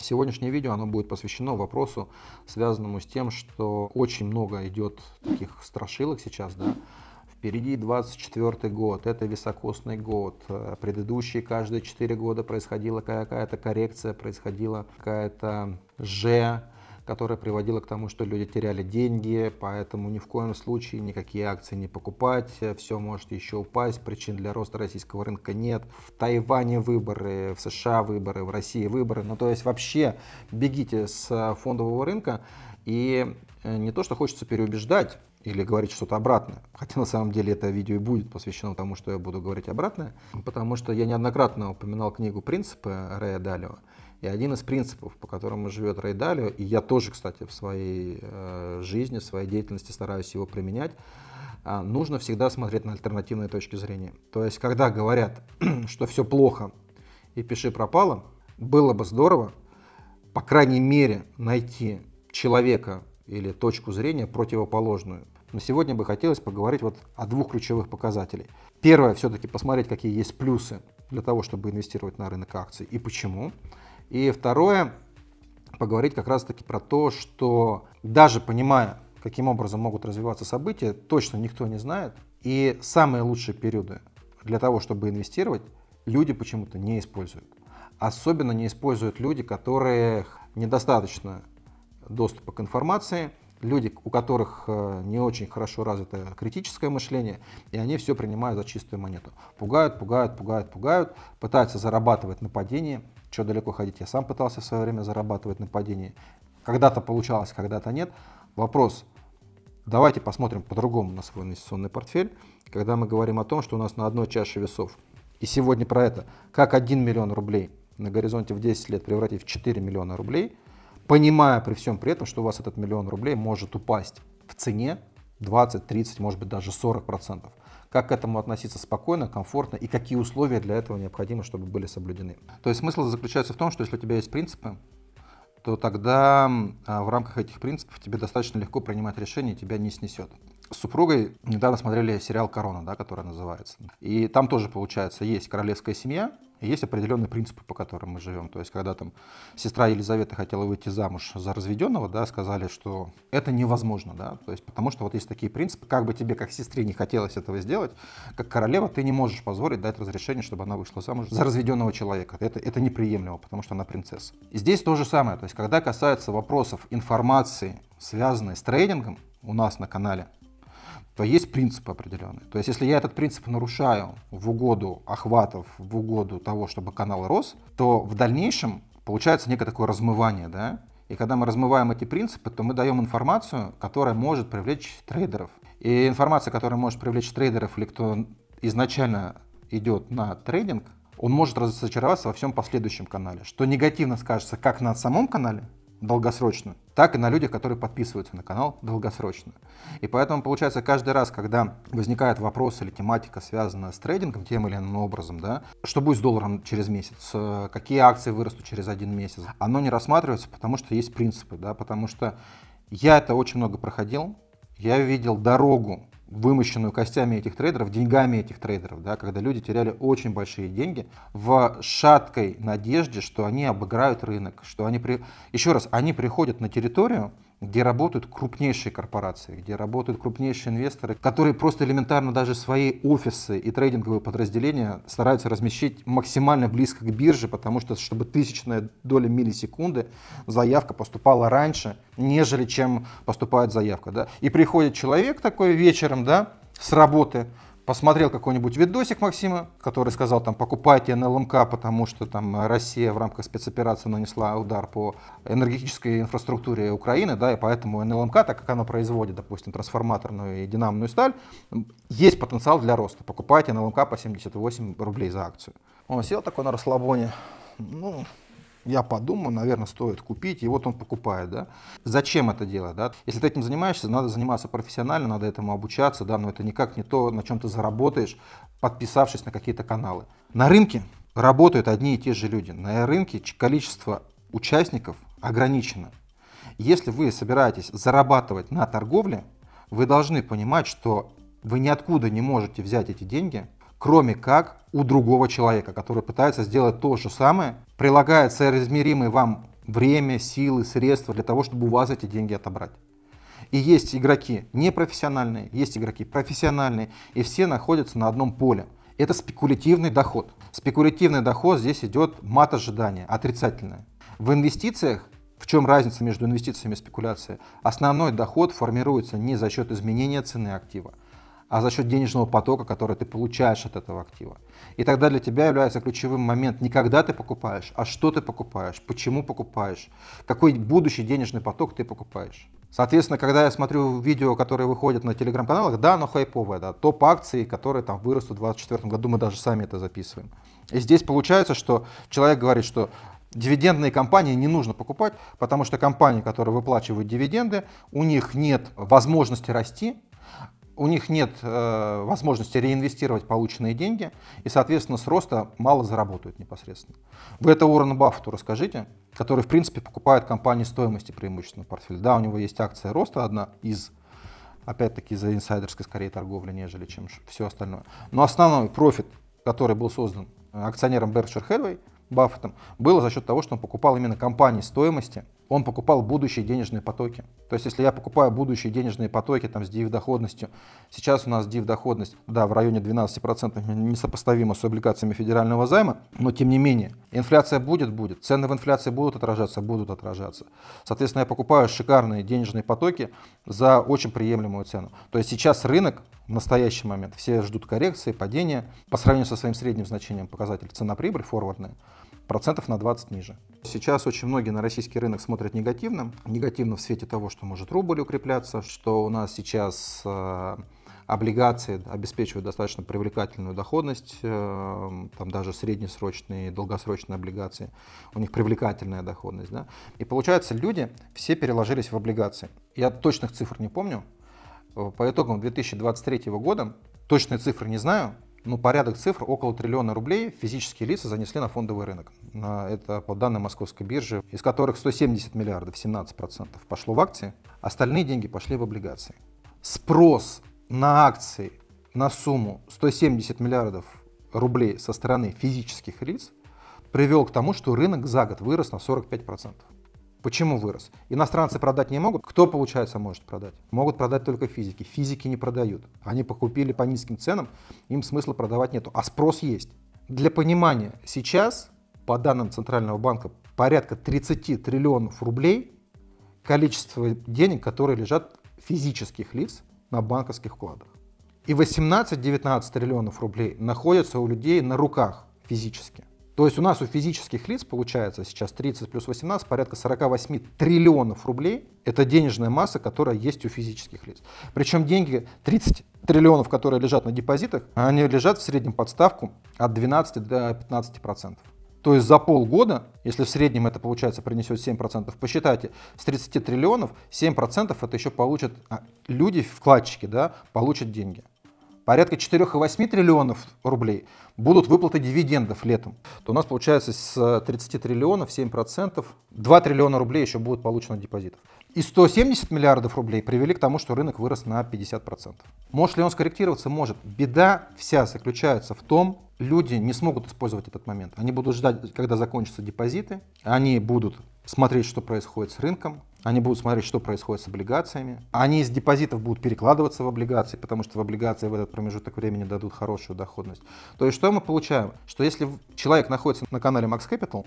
Сегодняшнее видео оно будет посвящено вопросу, связанному с тем, что очень много идет таких страшилок сейчас, да. Впереди 24 год, это високосный год. Э, предыдущие каждые 4 года происходила какая-то коррекция, происходила какая-то же которая приводила к тому, что люди теряли деньги, поэтому ни в коем случае никакие акции не покупать, э, все может еще упасть, причин для роста российского рынка нет. В Тайване выборы, в США выборы, в России выборы. Ну то есть вообще бегите с э, фондового рынка и э, не то, что хочется переубеждать, или говорить что-то обратное. Хотя на самом деле это видео и будет посвящено тому, что я буду говорить обратное, потому что я неоднократно упоминал книгу «Принципы» Рэя Далио. И один из принципов, по которому живет Рэй и я тоже, кстати, в своей э, жизни, в своей деятельности стараюсь его применять, э, нужно всегда смотреть на альтернативные точки зрения. То есть, когда говорят, что все плохо и пиши пропало, было бы здорово, по крайней мере, найти человека или точку зрения противоположную. Но сегодня бы хотелось поговорить вот о двух ключевых показателях. Первое, все-таки посмотреть, какие есть плюсы для того, чтобы инвестировать на рынок акций и почему. И второе, поговорить как раз-таки про то, что даже понимая, каким образом могут развиваться события, точно никто не знает. И самые лучшие периоды для того, чтобы инвестировать, люди почему-то не используют. Особенно не используют люди, которые недостаточно доступа к информации, люди, у которых э, не очень хорошо развито критическое мышление, и они все принимают за чистую монету. Пугают, пугают, пугают, пугают, пытаются зарабатывать на падении, что далеко ходить. Я сам пытался в свое время зарабатывать на падении. Когда-то получалось, когда-то нет. Вопрос, давайте посмотрим по-другому на свой инвестиционный портфель, когда мы говорим о том, что у нас на одной чаше весов. И сегодня про это, как 1 миллион рублей на горизонте в 10 лет превратить в 4 миллиона рублей, понимая при всем при этом, что у вас этот миллион рублей может упасть в цене 20, 30, может быть даже 40 процентов как к этому относиться спокойно, комфортно и какие условия для этого необходимы, чтобы были соблюдены. То есть смысл заключается в том, что если у тебя есть принципы, то тогда а, в рамках этих принципов тебе достаточно легко принимать решения, тебя не снесет с супругой недавно смотрели сериал «Корона», да, который называется. И там тоже, получается, есть королевская семья, и есть определенные принципы, по которым мы живем. То есть, когда там сестра Елизавета хотела выйти замуж за разведенного, да, сказали, что это невозможно, да, то есть, потому что вот есть такие принципы, как бы тебе, как сестре, не хотелось этого сделать, как королева ты не можешь позволить дать разрешение, чтобы она вышла замуж за разведенного человека. Это, это неприемлемо, потому что она принцесса. И здесь то же самое, то есть, когда касается вопросов информации, связанной с трейдингом, у нас на канале то есть принцип определенный. То есть, если я этот принцип нарушаю в угоду охватов, в угоду того, чтобы канал рос, то в дальнейшем получается некое такое размывание, да? И когда мы размываем эти принципы, то мы даем информацию, которая может привлечь трейдеров. И информация, которая может привлечь трейдеров или кто изначально идет на трейдинг, он может разочароваться во всем последующем канале, что негативно скажется как на самом канале, долгосрочно, так и на людях, которые подписываются на канал долгосрочно. И поэтому, получается, каждый раз, когда возникает вопрос или тематика, связанная с трейдингом тем или иным образом, да, что будет с долларом через месяц, э, какие акции вырастут через один месяц, оно не рассматривается, потому что есть принципы, да, потому что я это очень много проходил, я видел дорогу вымощенную костями этих трейдеров, деньгами этих трейдеров, да, когда люди теряли очень большие деньги в шаткой надежде, что они обыграют рынок, что они... При... Еще раз, они приходят на территорию, где работают крупнейшие корпорации, где работают крупнейшие инвесторы, которые просто элементарно даже свои офисы и трейдинговые подразделения стараются размещать максимально близко к бирже, потому что, чтобы тысячная доля миллисекунды заявка поступала раньше, нежели чем поступает заявка. Да? И приходит человек такой вечером да, с работы, посмотрел какой-нибудь видосик Максима, который сказал там покупайте НЛМК, потому что там Россия в рамках спецоперации нанесла удар по энергетической инфраструктуре Украины, да, и поэтому НЛМК, так как она производит, допустим, трансформаторную и динамную сталь, есть потенциал для роста. Покупайте НЛМК по 78 рублей за акцию. Он сел такой на расслабоне, ну, я подумаю, наверное, стоит купить, и вот он покупает, да. Зачем это делать, да? Если ты этим занимаешься, надо заниматься профессионально, надо этому обучаться, да, но это никак не то, на чем ты заработаешь, подписавшись на какие-то каналы. На рынке работают одни и те же люди. На рынке количество участников ограничено. Если вы собираетесь зарабатывать на торговле, вы должны понимать, что вы ниоткуда не можете взять эти деньги, кроме как у другого человека, который пытается сделать то же самое, прилагая соразмеримые вам время, силы, средства для того, чтобы у вас эти деньги отобрать. И есть игроки непрофессиональные, есть игроки профессиональные, и все находятся на одном поле. Это спекулятивный доход. Спекулятивный доход здесь идет мат ожидания, отрицательное. В инвестициях, в чем разница между инвестициями и спекуляцией? Основной доход формируется не за счет изменения цены актива, а за счет денежного потока, который ты получаешь от этого актива. И тогда для тебя является ключевым момент не когда ты покупаешь, а что ты покупаешь, почему покупаешь, какой будущий денежный поток ты покупаешь. Соответственно, когда я смотрю видео, которые выходят на телеграм-каналах, да, но хайповое, да, топ акций, которые там вырастут в 2024 году, мы даже сами это записываем. И здесь получается, что человек говорит, что Дивидендные компании не нужно покупать, потому что компании, которые выплачивают дивиденды, у них нет возможности расти, у них нет э, возможности реинвестировать полученные деньги, и, соответственно, с роста мало заработают непосредственно. Вы это Уоррену Баффету расскажите, который, в принципе, покупает компании стоимости преимущественно портфеля. Да, у него есть акция роста одна из, опять-таки, из-за инсайдерской скорее торговли, нежели чем все остальное. Но основной профит, который был создан э, акционером Berkshire Hathaway, Баффетом, было за счет того, что он покупал именно компании стоимости – он покупал будущие денежные потоки. То есть, если я покупаю будущие денежные потоки там, с див-доходностью, сейчас у нас див-доходность, да, в районе 12% несопоставима с облигациями федерального займа, но тем не менее, инфляция будет, будет, цены в инфляции будут отражаться, будут отражаться. Соответственно, я покупаю шикарные денежные потоки за очень приемлемую цену. То есть, сейчас рынок в настоящий момент, все ждут коррекции, падения, по сравнению со своим средним значением показатель цена-прибыль форвардная, процентов на 20 ниже. Сейчас очень многие на российский рынок смотрят негативно. Негативно в свете того, что может рубль укрепляться, что у нас сейчас э, облигации обеспечивают достаточно привлекательную доходность, э, там даже среднесрочные, долгосрочные облигации, у них привлекательная доходность. Да? И получается, люди все переложились в облигации. Я точных цифр не помню. Э, по итогам 2023 года, точные цифры не знаю, ну, порядок цифр, около триллиона рублей физические лица занесли на фондовый рынок. Это по данным Московской биржи, из которых 170 миллиардов, 17% пошло в акции, остальные деньги пошли в облигации. Спрос на акции на сумму 170 миллиардов рублей со стороны физических лиц привел к тому, что рынок за год вырос на 45%. Почему вырос? Иностранцы продать не могут. Кто, получается, может продать? Могут продать только физики. Физики не продают. Они покупили по низким ценам, им смысла продавать нету. А спрос есть. Для понимания, сейчас, по данным Центрального банка, порядка 30 триллионов рублей количество денег, которые лежат физических лиц на банковских вкладах. И 18-19 триллионов рублей находятся у людей на руках физически. То есть у нас у физических лиц получается сейчас 30 плюс 18, порядка 48 триллионов рублей. Это денежная масса, которая есть у физических лиц. Причем деньги 30 триллионов, которые лежат на депозитах, они лежат в среднем под ставку от 12 до 15 процентов. То есть за полгода, если в среднем это получается принесет 7%, процентов, посчитайте, с 30 триллионов 7% процентов это еще получат а, люди, вкладчики, да, получат деньги порядка 4,8 триллионов рублей будут выплаты дивидендов летом. То у нас получается с 30 э, триллионов 7%, 2 триллиона рублей еще будет получено депозитов. И 170 миллиардов рублей привели к тому, что рынок вырос на 50%. Может ли он скорректироваться? Может. Беда вся заключается в том, люди не смогут использовать этот момент. Они будут ждать, когда закончатся депозиты, они будут смотреть, что происходит с рынком, они будут смотреть, что происходит с облигациями. Они из депозитов будут перекладываться в облигации, потому что в облигации в этот промежуток времени дадут хорошую доходность. То есть что мы получаем? Что если человек находится на канале Max Capital,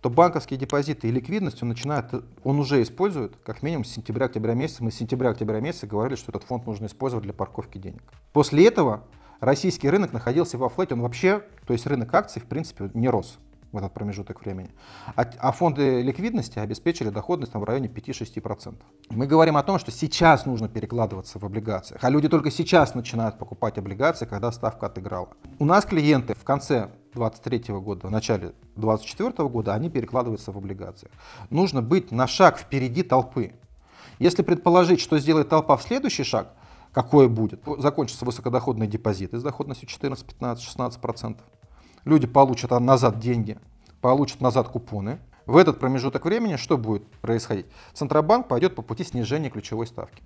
то банковские депозиты и ликвидность он начинает, он уже использует как минимум с сентября-октября месяца. Мы с сентября-октября месяца говорили, что этот фонд нужно использовать для парковки денег. После этого российский рынок находился во флете, он вообще, то есть рынок акций в принципе не рос в этот промежуток времени. А, а фонды ликвидности обеспечили доходность там, в районе 5-6%. Мы говорим о том, что сейчас нужно перекладываться в облигациях, а люди только сейчас начинают покупать облигации, когда ставка отыграла. У нас клиенты в конце 2023 года, в начале 2024 года они перекладываются в облигациях. Нужно быть на шаг впереди толпы. Если предположить, что сделает толпа в следующий шаг, какой будет, закончатся высокодоходные депозиты с доходностью 14, 15, 16 процентов люди получат а, назад деньги, получат назад купоны. В этот промежуток времени что будет происходить? Центробанк пойдет по пути снижения ключевой ставки.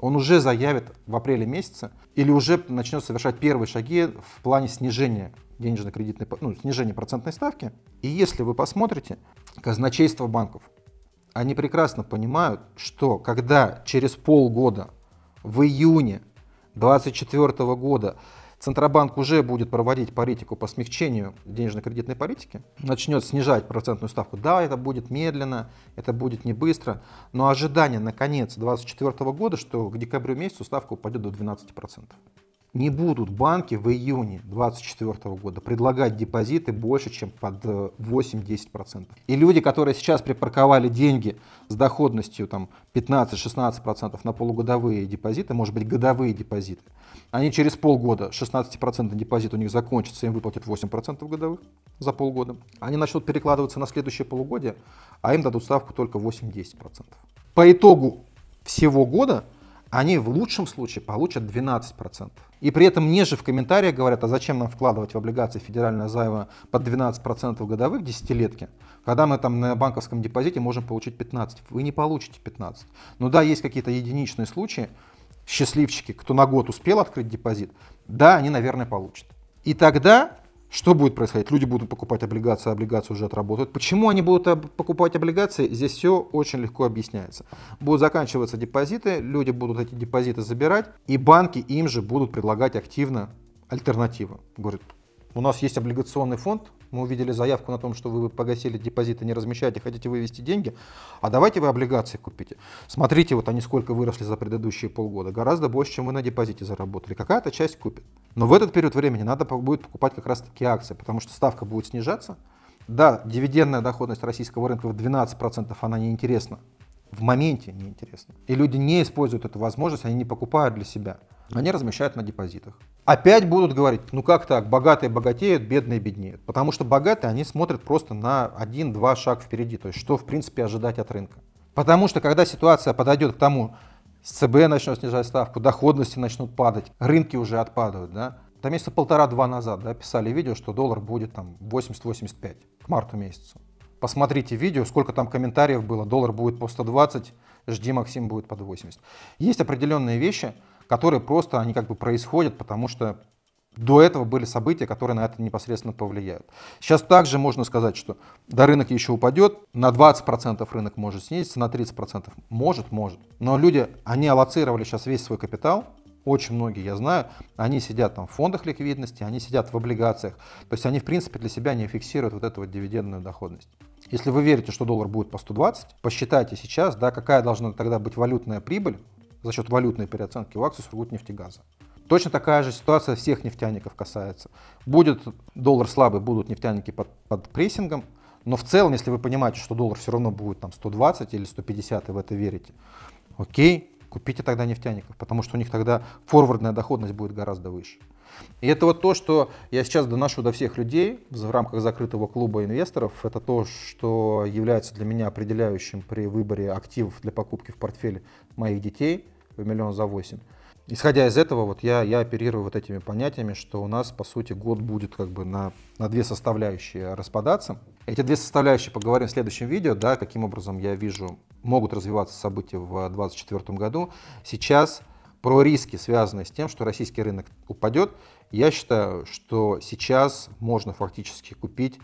Он уже заявит в апреле месяце или уже начнет совершать первые шаги в плане снижения денежно-кредитной, ну, снижения процентной ставки. И если вы посмотрите, казначейство банков, они прекрасно понимают, что когда через полгода в июне 2024 года Центробанк уже будет проводить политику по смягчению денежно-кредитной политики, начнет снижать процентную ставку. Да, это будет медленно, это будет не быстро, но ожидание на конец 2024 года, что к декабрю месяцу ставка упадет до 12% не будут банки в июне 2024 года предлагать депозиты больше, чем под 8-10%. Э, И люди, которые сейчас припарковали деньги с доходностью там, 15-16% на полугодовые депозиты, может быть, годовые депозиты, они через полгода 16% депозит у них закончится, им выплатят 8% годовых за полгода. Они начнут перекладываться на следующее полугодие, а им дадут ставку только 8-10%. По итогу всего года они в лучшем случае получат 12%. И при этом мне же в комментариях говорят, а зачем нам вкладывать в облигации федерального займа под 12% годовых десятилетки, когда мы там на банковском депозите можем получить 15%. Вы не получите 15%. Ну да, есть какие-то единичные случаи, счастливчики, кто на год успел открыть депозит, да, они, наверное, получат. И тогда что будет происходить? Люди будут покупать облигации, облигации уже отработают. Почему они будут покупать облигации? Здесь все очень легко объясняется. Будут заканчиваться депозиты, люди будут эти депозиты забирать, и банки им же будут предлагать активно альтернативы. Говорят, у нас есть облигационный фонд, мы увидели заявку на том, что вы погасили депозиты, не размещаете, хотите вывести деньги, а давайте вы облигации купите. Смотрите, вот они сколько выросли за предыдущие полгода, гораздо больше, чем вы на депозите заработали. Какая-то часть купит. Но в этот период времени надо будет покупать как раз таки акции, потому что ставка будет снижаться. Да, дивидендная доходность российского рынка в 12% она неинтересна. В моменте неинтересна. И люди не используют эту возможность, они не покупают для себя. Они размещают на депозитах. Опять будут говорить, ну как так, богатые богатеют, бедные беднеют. Потому что богатые, они смотрят просто на один-два шаг впереди. То есть что, в принципе, ожидать от рынка. Потому что когда ситуация подойдет к тому, ЦБ начнет снижать ставку, доходности начнут падать, рынки уже отпадают, да. Там месяца полтора-два назад да, писали видео, что доллар будет там 80-85 к марту месяцу. Посмотрите видео, сколько там комментариев было. Доллар будет по 120, жди, Максим будет под 80. Есть определенные вещи, которые просто, они как бы происходят, потому что до этого были события, которые на это непосредственно повлияют. Сейчас также можно сказать, что да, рынок еще упадет, на 20% рынок может снизиться, на 30% может, может. Но люди, они аллоцировали сейчас весь свой капитал, очень многие, я знаю, они сидят там в фондах ликвидности, они сидят в облигациях. То есть они, в принципе, для себя не фиксируют вот эту вот дивидендную доходность. Если вы верите, что доллар будет по 120, посчитайте сейчас, да, какая должна тогда быть валютная прибыль за счет валютной переоценки у акций Сургутнефтегаза. нефтегаза. Точно такая же ситуация всех нефтяников касается. Будет доллар слабый, будут нефтяники под, под прессингом, но в целом, если вы понимаете, что доллар все равно будет там 120 или 150, и в это верите, окей, купите тогда нефтяников, потому что у них тогда форвардная доходность будет гораздо выше. И это вот то, что я сейчас доношу до всех людей в рамках закрытого клуба инвесторов. Это то, что является для меня определяющим при выборе активов для покупки в портфеле моих детей в миллион за восемь. Исходя из этого, вот я, я оперирую вот этими понятиями, что у нас, по сути, год будет как бы на, на две составляющие распадаться. Эти две составляющие поговорим в следующем видео, да, каким образом я вижу, могут развиваться события в 2024 году. Сейчас про риски, связанные с тем, что российский рынок упадет. Я считаю, что сейчас можно фактически купить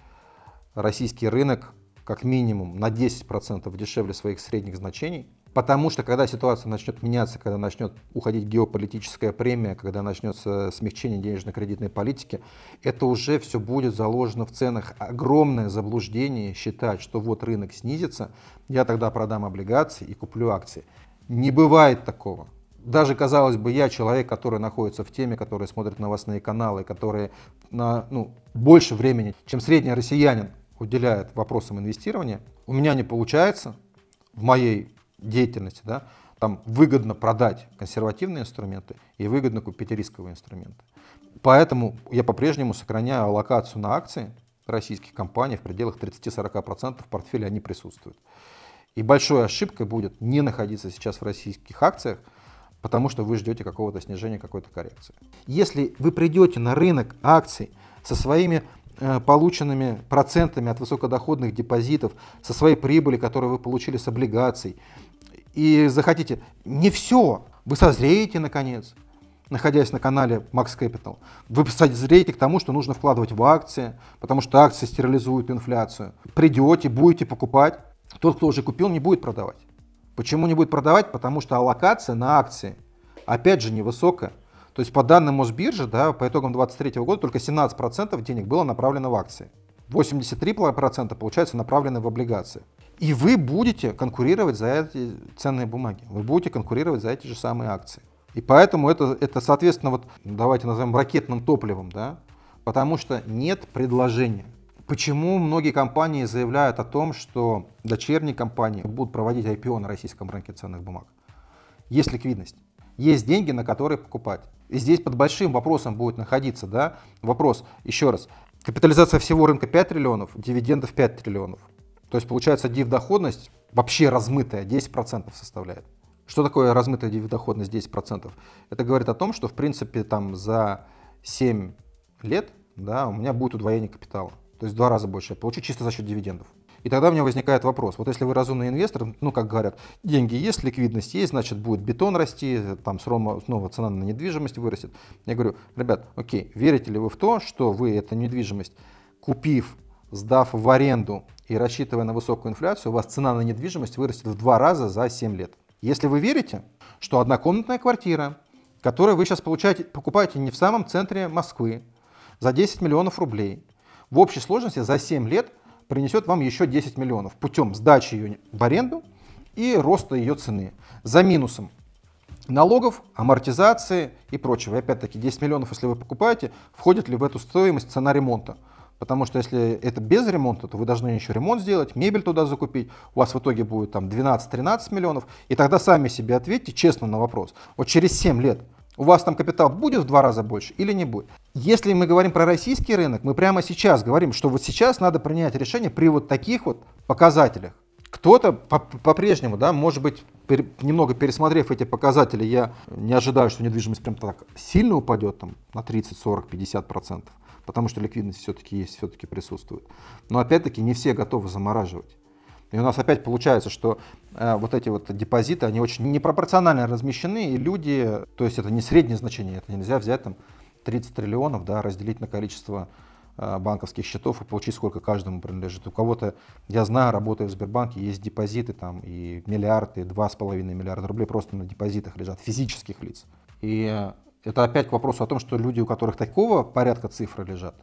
российский рынок как минимум на 10% дешевле своих средних значений – Потому что когда ситуация начнет меняться, когда начнет уходить геополитическая премия, когда начнется смягчение денежно-кредитной политики, это уже все будет заложено в ценах. Огромное заблуждение считать, что вот рынок снизится, я тогда продам облигации и куплю акции. Не бывает такого. Даже, казалось бы, я человек, который находится в теме, который смотрит новостные каналы, который на, ну, больше времени, чем средний россиянин, уделяет вопросам инвестирования. У меня не получается в моей деятельности, да, там выгодно продать консервативные инструменты и выгодно купить рисковые инструменты. Поэтому я по-прежнему сохраняю аллокацию на акции российских компаний в пределах 30-40% в портфеле они присутствуют. И большой ошибкой будет не находиться сейчас в российских акциях, потому что вы ждете какого-то снижения, какой-то коррекции. Если вы придете на рынок акций со своими э, полученными процентами от высокодоходных депозитов, со своей прибыли, которую вы получили с облигаций, и захотите, не все. Вы созреете, наконец, находясь на канале Max Capital. Вы созреете к тому, что нужно вкладывать в акции, потому что акции стерилизуют инфляцию. Придете, будете покупать. Тот, кто уже купил, не будет продавать. Почему не будет продавать? Потому что аллокация на акции, опять же, невысокая. То есть по данным Мосбиржи, да, по итогам 2023 года только 17% денег было направлено в акции. 83% получается направлены в облигации. И вы будете конкурировать за эти ценные бумаги, вы будете конкурировать за эти же самые акции. И поэтому это, это соответственно, вот давайте назовем ракетным топливом, да, потому что нет предложения. Почему многие компании заявляют о том, что дочерние компании будут проводить IPO на российском рынке ценных бумаг? Есть ликвидность, есть деньги, на которые покупать. И здесь под большим вопросом будет находиться, да, вопрос, еще раз, Капитализация всего рынка 5 триллионов, дивидендов 5 триллионов. То есть получается див-доходность вообще размытая, 10% составляет. Что такое размытая див дивидоходность 10%? Это говорит о том, что в принципе там за 7 лет да, у меня будет удвоение капитала то есть в два раза больше я получу чисто за счет дивидендов. И тогда у меня возникает вопрос, вот если вы разумный инвестор, ну, как говорят, деньги есть, ликвидность есть, значит, будет бетон расти, там снова, снова цена на недвижимость вырастет. Я говорю, ребят, окей, верите ли вы в то, что вы эту недвижимость, купив, сдав в аренду и рассчитывая на высокую инфляцию, у вас цена на недвижимость вырастет в два раза за 7 лет. Если вы верите, что однокомнатная квартира, которую вы сейчас получаете, покупаете не в самом центре Москвы, за 10 миллионов рублей, в общей сложности за 7 лет принесет вам еще 10 миллионов путем сдачи ее в аренду и роста ее цены. За минусом налогов, амортизации и прочего. И опять-таки 10 миллионов, если вы покупаете, входит ли в эту стоимость цена ремонта? Потому что если это без ремонта, то вы должны еще ремонт сделать, мебель туда закупить, у вас в итоге будет там 12-13 миллионов, и тогда сами себе ответьте честно на вопрос. Вот через 7 лет у вас там капитал будет в два раза больше или не будет. Если мы говорим про российский рынок, мы прямо сейчас говорим, что вот сейчас надо принять решение при вот таких вот показателях. Кто-то по-прежнему, да, может быть, пер, немного пересмотрев эти показатели, я не ожидаю, что недвижимость прям так сильно упадет там, на 30, 40, 50 процентов, потому что ликвидность все-таки есть, все-таки присутствует. Но опять-таки не все готовы замораживать. И у нас опять получается, что э, вот эти вот депозиты, они очень непропорционально размещены, и люди, то есть это не среднее значение, это нельзя взять там 30 триллионов, да, разделить на количество э, банковских счетов и получить, сколько каждому принадлежит. У кого-то, я знаю, работая в Сбербанке, есть депозиты там и миллиарды, два с половиной миллиарда рублей просто на депозитах лежат физических лиц. И это опять к вопросу о том, что люди, у которых такого порядка цифры лежат,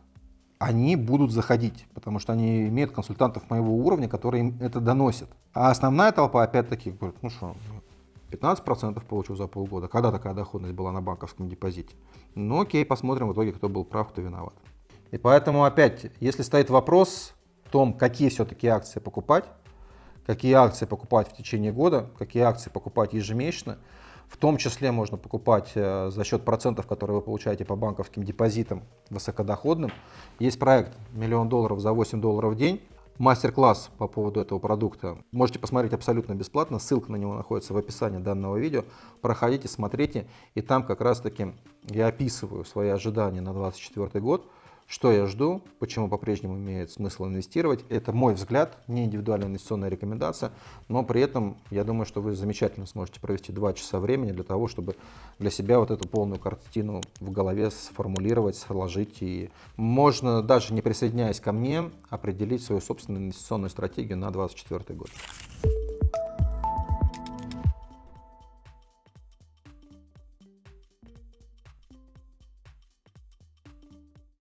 они будут заходить, потому что они имеют консультантов моего уровня, которые им это доносят. А основная толпа опять-таки говорит, ну что, 15% получил за полгода. Когда такая доходность была на банковском депозите? Ну окей, посмотрим в итоге, кто был прав, кто виноват. И поэтому опять, если стоит вопрос о том, какие все-таки акции покупать, какие акции покупать в течение года, какие акции покупать ежемесячно, в том числе можно покупать э, за счет процентов, которые вы получаете по банковским депозитам высокодоходным. Есть проект «Миллион долларов за 8 долларов в день». Мастер-класс по поводу этого продукта можете посмотреть абсолютно бесплатно. Ссылка на него находится в описании данного видео. Проходите, смотрите. И там как раз-таки я описываю свои ожидания на 2024 год что я жду, почему по-прежнему имеет смысл инвестировать, это мой взгляд, не индивидуальная инвестиционная рекомендация, но при этом я думаю, что вы замечательно сможете провести 2 часа времени для того, чтобы для себя вот эту полную картину в голове сформулировать, сложить. И можно, даже не присоединяясь ко мне, определить свою собственную инвестиционную стратегию на 2024 год.